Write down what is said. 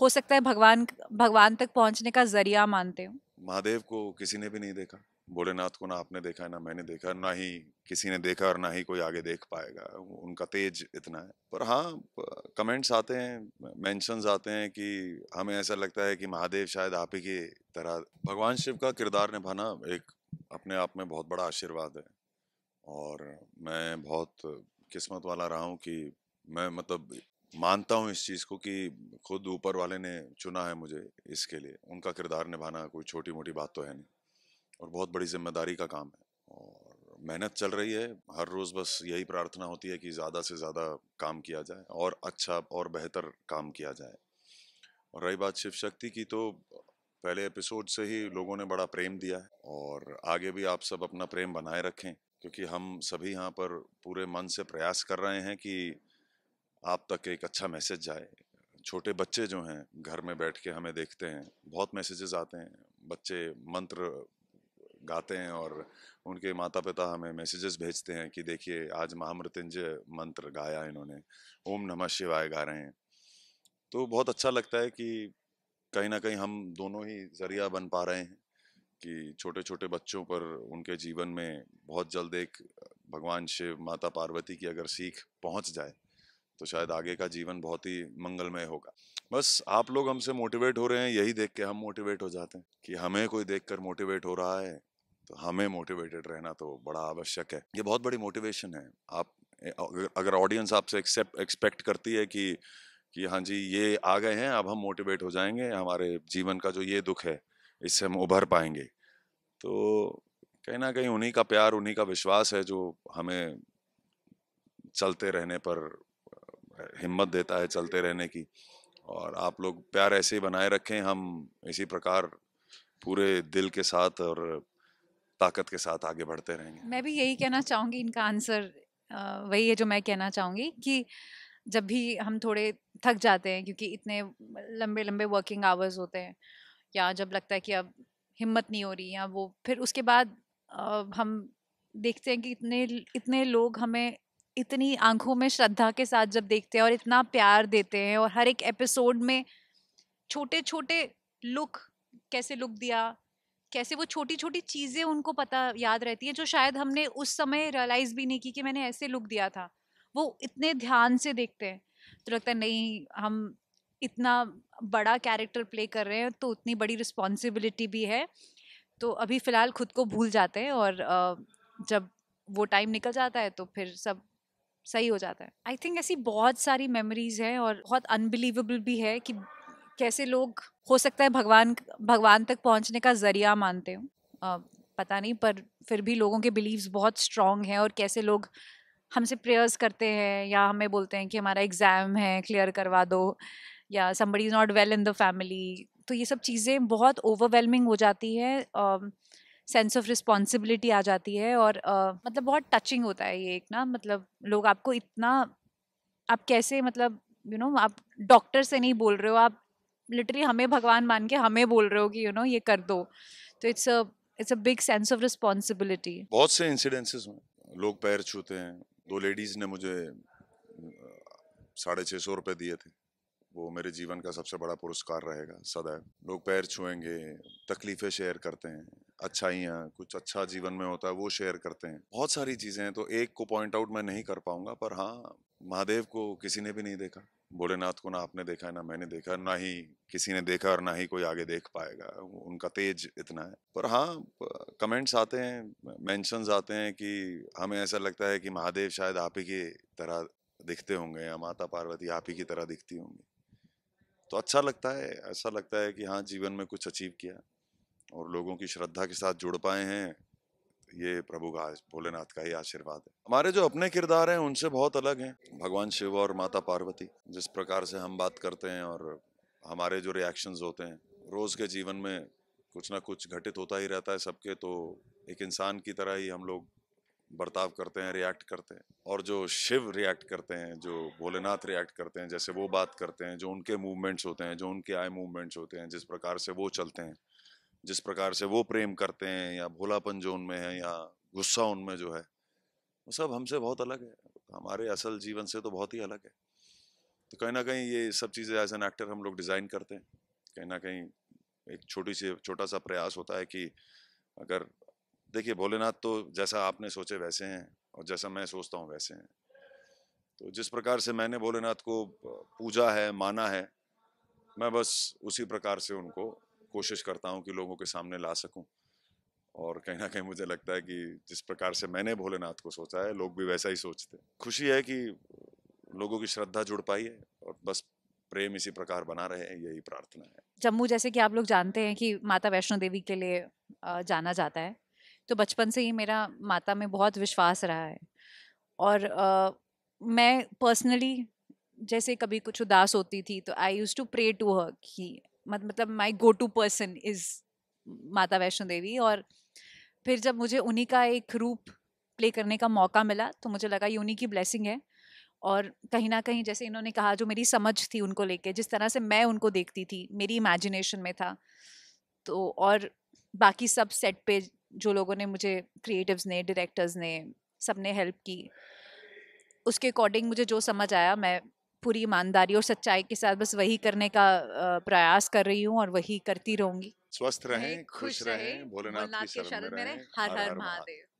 हो सकता है भगवान भगवान तक पहुंचने का जरिया मानते हो महादेव को किसी ने भी नहीं देखा भोलेनाथ को ना आपने देखा ना मैंने देखा ना ही किसी ने देखा और ना ही कोई आगे देख पाएगा उनका तेज इतना है पर हाँ कमेंट्स आते हैं मेंशंस आते हैं कि हमें ऐसा लगता है कि महादेव शायद आप ही की तरह भगवान शिव का किरदार निभाना एक अपने आप में बहुत बड़ा आशीर्वाद है और मैं बहुत किस्मत वाला रहा हूँ कि मैं मतलब मानता हूँ इस चीज़ को कि खुद ऊपर वाले ने चुना है मुझे इसके लिए उनका किरदार निभाना कोई छोटी मोटी बात तो है नहीं और बहुत बड़ी जिम्मेदारी का काम है और मेहनत चल रही है हर रोज़ बस यही प्रार्थना होती है कि ज़्यादा से ज़्यादा काम किया जाए और अच्छा और बेहतर काम किया जाए और रही बात शिव शक्ति की तो पहले एपिसोड से ही लोगों ने बड़ा प्रेम दिया है और आगे भी आप सब अपना प्रेम बनाए रखें क्योंकि हम सभी यहाँ पर पूरे मन से प्रयास कर रहे हैं कि आप तक एक अच्छा मैसेज जाए छोटे बच्चे जो हैं घर में बैठ के हमें देखते हैं बहुत मैसेजेस आते हैं बच्चे मंत्र गाते हैं और उनके माता पिता हमें मैसेजेस भेजते हैं कि देखिए आज महामृत्युंजय मंत्र गाया इन्होंने ओम नमः शिवाय गा रहे हैं तो बहुत अच्छा लगता है कि कहीं ना कहीं हम दोनों ही जरिया बन पा रहे हैं कि छोटे छोटे बच्चों पर उनके जीवन में बहुत जल्द एक भगवान शिव माता पार्वती की अगर सीख पहुंच जाए तो शायद आगे का जीवन बहुत ही मंगलमय होगा बस आप लोग हमसे मोटिवेट हो रहे हैं यही देख के हम मोटिवेट हो जाते हैं कि हमें कोई देख कर मोटिवेट हो रहा है तो हमें मोटिवेटेड रहना तो बड़ा आवश्यक है ये बहुत बड़ी मोटिवेशन है आप अगर ऑडियंस आपसे एक्सेप्ट एक्सपेक्ट करती है कि कि हाँ जी ये आ गए हैं अब हम मोटिवेट हो जाएंगे हमारे जीवन का जो ये दुख है इससे हम उभर पाएंगे तो कहीं ना कहीं उन्हीं का प्यार उन्हीं का विश्वास है जो हमें चलते रहने पर हिम्मत देता है चलते रहने की और आप लोग प्यार ऐसे ही बनाए रखें हम इसी प्रकार पूरे दिल के साथ और ताकत के साथ आगे बढ़ते रहेंगे मैं भी यही कहना चाहूँगी इनका आंसर वही है जो मैं कहना चाहूँगी कि जब भी हम थोड़े थक जाते हैं क्योंकि इतने लंबे लंबे वर्किंग आवर्स होते हैं या जब लगता है कि अब हिम्मत नहीं हो रही या वो फिर उसके बाद हम देखते हैं कि इतने इतने लोग हमें इतनी आंखों में श्रद्धा के साथ जब देखते हैं और इतना प्यार देते हैं और हर एक एपिसोड में छोटे छोटे लुक कैसे लुक दिया कैसे वो छोटी छोटी चीज़ें उनको पता याद रहती है जो शायद हमने उस समय रियलाइज़ भी नहीं की कि मैंने ऐसे लुक दिया था वो इतने ध्यान से देखते हैं तो लगता है नहीं हम इतना बड़ा कैरेक्टर प्ले कर रहे हैं तो उतनी बड़ी रिस्पॉन्सिबिलिटी भी है तो अभी फ़िलहाल खुद को भूल जाते हैं और जब वो टाइम निकल जाता है तो फिर सब सही हो जाता है आई थिंक ऐसी बहुत सारी मेमोरीज हैं और बहुत अनबिलीवेबल भी है कि कैसे लोग हो सकता है भगवान भगवान तक पहुंचने का जरिया मानते हो पता नहीं पर फिर भी लोगों के बिलीव्स बहुत स्ट्रॉन्ग हैं और कैसे लोग हमसे प्रेयर्स करते हैं या हमें बोलते हैं कि हमारा एग्ज़ाम है क्लियर करवा दो या somebody is not well in the family तो ये सब चीज़ें बहुत ओवरवेलमिंग हो जाती है सेंस ऑफ रिस्पॉन्सिबिलिटी आ जाती है और uh, मतलब बहुत टचिंग होता है ये एक ना मतलब लोग आपको इतना आप कैसे मतलब यू you नो know, आप डॉक्टर से नहीं बोल रहे हो आप लिटरली हमें भगवान मान के हमें बोल रहे हो कि यू you नो know, ये कर दो तो it's a it's a big sense of responsibility बहुत से इंसिडेंसेस लोग पैर छूते हैं दो लेडीज ने मुझे साढ़े छः सौ रुपये दिए थे वो मेरे जीवन का सबसे बड़ा पुरस्कार रहेगा सदैव लोग पैर छुएंगे तकलीफ़ें शेयर करते हैं अच्छाइयाँ कुछ अच्छा जीवन में होता है वो शेयर करते हैं बहुत सारी चीज़ें हैं तो एक को पॉइंट आउट मैं नहीं कर पाऊंगा पर हाँ महादेव को किसी ने भी नहीं देखा भोलेनाथ को ना आपने देखा है ना मैंने देखा ना ही किसी ने देखा और ना ही कोई आगे देख पाएगा उनका तेज इतना है पर हाँ कमेंट्स आते हैं मेंशंस आते हैं कि हमें ऐसा लगता है कि महादेव शायद आप ही की तरह दिखते होंगे या माता पार्वती आप ही की तरह दिखती होंगी तो अच्छा लगता है ऐसा लगता है कि हाँ जीवन में कुछ अचीव किया और लोगों की श्रद्धा के साथ जुड़ पाए हैं ये प्रभु का भोलेनाथ का ही आशीर्वाद है हमारे जो अपने किरदार हैं उनसे बहुत अलग हैं भगवान शिव और माता पार्वती जिस प्रकार से हम बात करते हैं और हमारे जो रिएक्शंस होते हैं रोज़ के जीवन में कुछ ना कुछ घटित होता ही रहता है सबके तो एक इंसान की तरह ही हम लोग बर्ताव करते हैं रिएक्ट करते हैं और जो शिव रिएक्ट करते हैं जो भोलेनाथ रिएक्ट करते हैं जैसे वो बात करते हैं जो उनके मूवमेंट्स होते हैं जो उनके आई मूवमेंट्स होते हैं जिस प्रकार से वो चलते हैं जिस प्रकार से वो प्रेम करते हैं या भोलापन जो उनमें है या गुस्सा उनमें जो है वो सब हमसे बहुत अलग है हमारे असल जीवन से तो बहुत ही अलग है तो कहीं ना कहीं ये सब चीज़ें एज एन एक्टर हम लोग डिज़ाइन करते हैं कहीं ना कहीं एक छोटी सी छोटा सा प्रयास होता है कि अगर देखिए भोलेनाथ तो जैसा आपने सोचे वैसे हैं और जैसा मैं सोचता हूँ वैसे हैं तो जिस प्रकार से मैंने भोलेनाथ को पूजा है माना है मैं बस उसी प्रकार से उनको कोशिश करता हूँ कि लोगों के सामने ला सकूँ और कहीं ना कहीं मुझे लगता है कि जिस प्रकार से मैंने भोलेनाथ को सोचा है लोग भी वैसा ही सोचते हैं खुशी है कि लोगों की श्रद्धा जुड़ पाई है और बस प्रेम इसी प्रकार बना रहे हैं यही प्रार्थना है जम्मू जैसे कि आप लोग जानते हैं कि माता वैष्णो देवी के लिए जाना जाता है तो बचपन से ही मेरा माता में बहुत विश्वास रहा है और आ, मैं पर्सनली जैसे कभी कुछ उदास होती थी तो I used to pray to her कि मतलब my go to person is Mata Vaishno देवी और फिर जब मुझे उन्हीं का एक रूप प्ले करने का मौका मिला तो मुझे लगा ये उन्हीं की ब्लेसिंग है और कहीं ना कहीं जैसे इन्होंने कहा जो मेरी समझ थी उनको लेके जिस तरह से मैं उनको देखती थी मेरी इमेजिनेशन में था तो और बाकी सब सेट पे जो लोगों ने मुझे क्रिएटिव्स ने डायरेक्टर्स ने सब ने हेल्प की उसके अकॉर्डिंग मुझे जो समझ आया मैं पूरी ईमानदारी और सच्चाई के साथ बस वही करने का प्रयास कर रही हूँ और वही करती रहूंगी स्वस्थ रहें खुश रहें भोलेनाथ के शरण में रहें हर हर महादेव